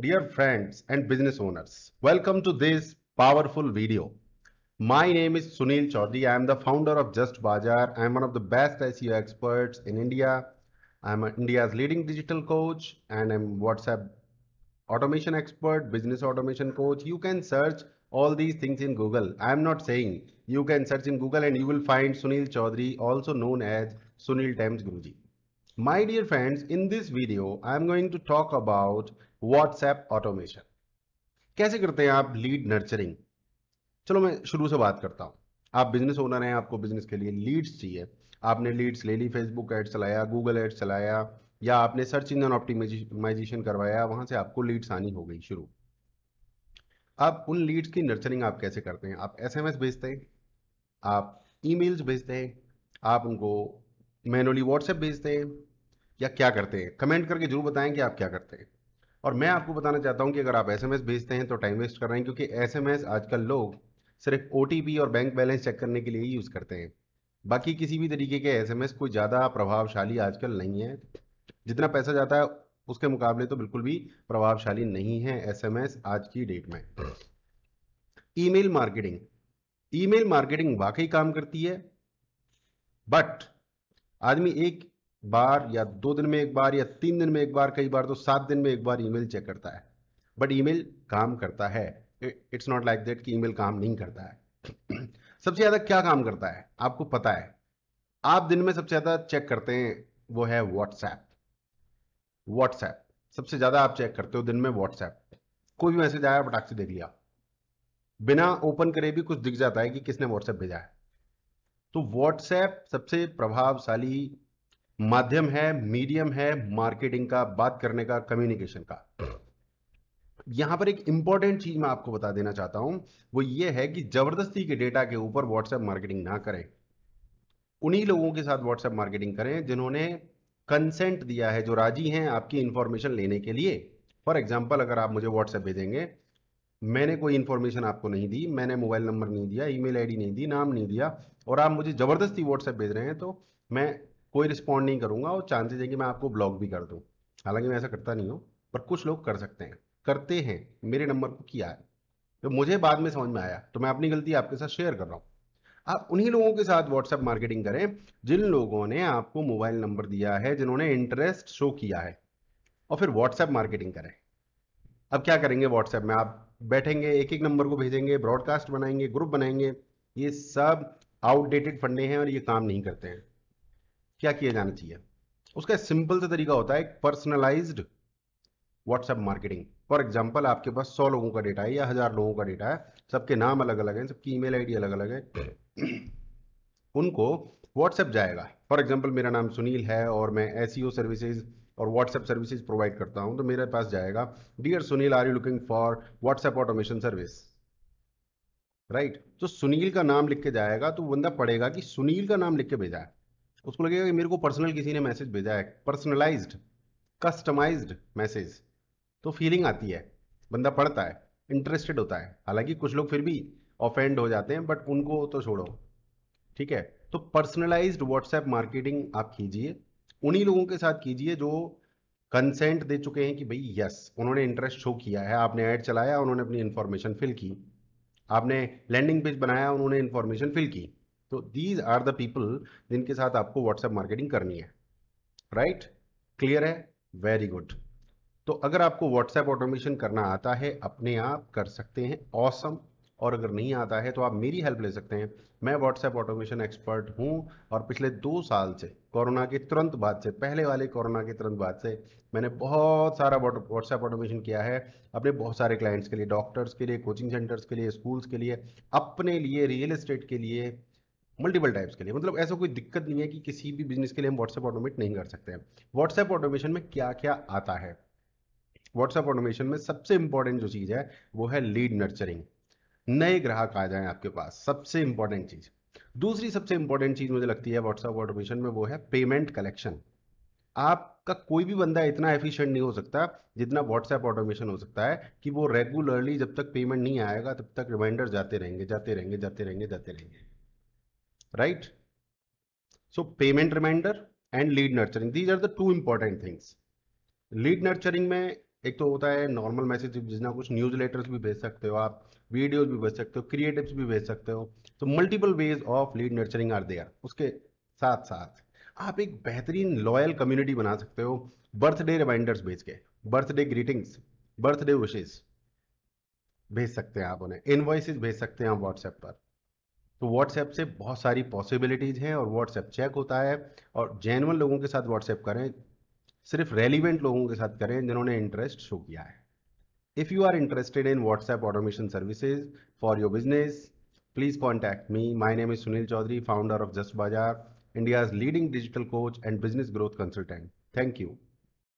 Dear friends and business owners, welcome to this powerful video. My name is Sunil Chaudhary. I am the founder of Just Bazaar. I am one of the best SEO experts in India. I am India's leading digital coach and I'm WhatsApp automation expert, business automation coach. You can search all these things in Google. I am not saying you can search in Google and you will find Sunil Chaudhary, also known as Sunil Times Guruji. My dear friends, in this video, I am going to talk about WhatsApp automation. कैसे करते हैं आप lead nurturing चलो मैं शुरू से बात करता हूँ आप बिजनेस ओनर हैं आपको बिजनेस के लिए लीड्स चाहिए आपने लीड्स ले ली फेसबुक एड्स चलाया गूगल एड्स चलाया या आपने सर्च इंजन ऑप्टिमाइजेशन करवाया वहां से आपको लीड्स आनी हो गई शुरू अब उन लीड्स की नर्चरिंग आप कैसे करते हैं आप एसएमएस भेजते हैं आप ईमेल्स भेजते हैं आप उनको मैनुअली व्हाट्सएप भेजते हैं या क्या करते हैं कमेंट करके जरूर बताएं कि आप क्या करते हैं और मैं आपको बताना चाहता हूं कि अगर आप एस भेजते हैं तो टाइम वेस्ट कर रहे हैं क्योंकि एस आजकल लोग सिर्फ ओ और बैंक बैलेंस चेक करने के लिए ही यूज़ करते हैं बाकी किसी भी तरीके के एस कोई ज़्यादा प्रभावशाली आजकल नहीं है जितना पैसा जाता है उसके मुकाबले तो बिल्कुल भी प्रभावशाली नहीं है एस आज की डेट में ईमेल मार्केटिंग ईमेल मार्केटिंग वाकई काम करती है बट आदमी एक बार या दो दिन में एक बार या तीन दिन में एक बार कई बार तो सात दिन में एक बार ईमेल चेक करता है बट ईमेल काम करता है इट्स नॉट लाइक दैट कि ईमेल काम नहीं करता है सबसे ज़्यादा क्या काम करता है आपको पता है आप दिन में सबसे ज़्यादा चेक करते हैं वो है व्हाट्सएप व्हाट्सएप सबसे ज़्यादा आप चेक करते हो दिन में व्हाट्सएप कोई भी मैसेज आया बटाक से देख लिया बिना ओपन करे भी कुछ दिख जाता है कि किसने व्हाट्सएप भेजा है तो व्हाट्सएप सबसे प्रभावशाली माध्यम है मीडियम है मार्केटिंग का बात करने का कम्युनिकेशन का यहां पर एक इंपॉर्टेंट चीज मैं आपको बता देना चाहता हूं वो ये है कि जबरदस्ती के डेटा के ऊपर व्हाट्सएप मार्केटिंग ना करें उन्हीं लोगों के साथ व्हाट्सएप मार्केटिंग करें जिन्होंने कंसेंट दिया है जो राजी हैं आपकी इंफॉर्मेशन लेने के लिए फॉर एग्जाम्पल अगर आप मुझे व्हाट्सएप भेजेंगे मैंने कोई इन्फॉर्मेशन आपको नहीं दी मैंने मोबाइल नंबर नहीं दिया ईमेल आईडी नहीं दी नाम नहीं दिया और आप मुझे ज़बरदस्ती व्हाट्सएप भेज रहे हैं तो मैं कोई रिस्पॉन्ड नहीं करूँगा और चांसेज है कि मैं आपको ब्लॉक भी कर दूँ हालांकि मैं ऐसा करता नहीं हूँ पर कुछ लोग कर सकते हैं करते हैं मेरे नंबर को किया है तो मुझे बाद में समझ में आया तो मैं अपनी गलती आपके साथ शेयर कर रहा हूँ आप उन्हीं लोगों के साथ व्हाट्सएप मार्केटिंग करें जिन लोगों ने आपको मोबाइल नंबर दिया है जिन्होंने इंटरेस्ट शो किया है और फिर व्हाट्सएप मार्केटिंग करें अब क्या करेंगे व्हाट्सएप में आप बैठेंगे एक एक नंबर को भेजेंगे ब्रॉडकास्ट बनाएंगे ग्रुप बनाएंगे ये सब आउटडेटेड फंडे हैं और ये काम नहीं करते हैं क्या किया जाना चाहिए उसका सिंपल सा तरीका होता है personalise WhatsApp marketing for example आपके पास सौ लोगों का डेटा है या हज़ार लोगों का डेटा है सबके नाम अलग अलग हैं सबकी ईमेल आईडी अलग अलग है उनको व्हाट्सएप जाएगा फॉर एग्जाम्पल मेरा नाम सुनील है और मैं एस सर्विसेज e और व्हाट्सएप सर्विसेज प्रोवाइड करता हूं तो मेरे पास जाएगा dear Sunil are you looking for WhatsApp automation service right तो सुनील का नाम लिख के जाएगा तो बंदा पढ़ेगा कि सुनील का नाम लिख के भेजा है उसको लगेगा कि मेरे को पर्सनल किसी ने मैसेज भेजा है पर्सनलाइज कस्टमाइज मैसेज तो फीलिंग आती है बंदा पढ़ता है इंटरेस्टेड होता है हालांकि कुछ लोग फिर भी ऑफेंड हो जाते हैं बट उनको तो छोड़ो ठीक है तो पर्सनलाइज्ड व्हाट्सएप मार्केटिंग आप कीजिए उन्हीं लोगों के साथ कीजिए जो कंसेंट दे चुके हैं कि भाई यस उन्होंने इंटरेस्ट शो किया है आपने ऐड चलाया उन्होंने अपनी इंफॉर्मेशन फिल की आपने लैंडिंग पेज बनाया उन्होंने इंफॉर्मेशन फिल की तो दीज आर द पीपल जिनके साथ आपको व्हाट्सएप मार्केटिंग करनी है राइट right? क्लियर है वेरी गुड तो अगर आपको व्हाट्सएप ऑटोमेशन करना आता है अपने आप कर सकते हैं ऑसम awesome. और अगर नहीं आता है तो आप मेरी हेल्प ले सकते हैं मैं व्हाट्सएप ऑटोमेशन एक्सपर्ट हूं और पिछले दो साल से कोरोना के तुरंत बाद से पहले वाले कोरोना के तुरंत बाद से मैंने बहुत सारा व्हाट्सएप ऑटोमेशन किया है अपने बहुत सारे क्लाइंट्स के लिए डॉक्टर्स के लिए कोचिंग सेंटर्स के लिए स्कूल्स के लिए अपने लिए रियल इस्टेट के लिए मल्टीपल टाइप्स के लिए मतलब ऐसा कोई दिक्कत नहीं है कि किसी भी बिजनेस के लिए हम व्हाट्सएप ऑटोमेट नहीं कर सकते हैं व्हाट्सएप ऑटोमेशन में क्या क्या आता है व्हाट्सएप ऑटोमेशन में सबसे इंपॉर्टेंट जो चीज़ है वो है लीड नर्चरिंग नए ग्राहक आ जाएं आपके पास सबसे इंपॉर्टेंट चीज दूसरी सबसे इंपॉर्टेंट चीज मुझे लगती है व्हाट्सएप ऑटोमेशन में वो है पेमेंट कलेक्शन आपका कोई भी बंदा इतना एफिशिएंट नहीं हो सकता जितना व्हाट्सएप ऑटोमेशन हो सकता है कि वो रेगुलरली जब तक पेमेंट नहीं आएगा तब तक रिमाइंडर जाते रहेंगे जाते रहेंगे जाते रहेंगे जाते रहेंगे right so payment reminder and lead nurturing these are the two important things lead nurturing में एक तो होता है नॉर्मल मैसेज जिसना कुछ न्यूज लेटर्स भी भेज सकते हो आप वीडियोज भी भेज सकते हो क्रिएटिव्स भी भेज सकते हो तो multiple ways of lead nurturing are there उसके साथ साथ आप एक बेहतरीन लॉयल कम्युनिटी बना सकते हो बर्थडे रिमाइंडर्स भेज के बर्थडे ग्रीटिंग्स बर्थडे विशेज भेज सकते हैं आप उन्हें इनवॉइसिस भेज सकते हैं आप व्हाट्सएप पर तो व्हाट्सएप से बहुत सारी पॉसिबिलिटीज हैं और व्हाट्सएप चेक होता है और जेनवन लोगों के साथ व्हाट्सएप करें सिर्फ रेलिवेंट लोगों के साथ करें जिन्होंने इंटरेस्ट शो किया है if you are interested in WhatsApp automation services for your business please contact me my name is Sunil Chaudhary founder of just Bazaar India's leading digital coach and business growth consultant thank you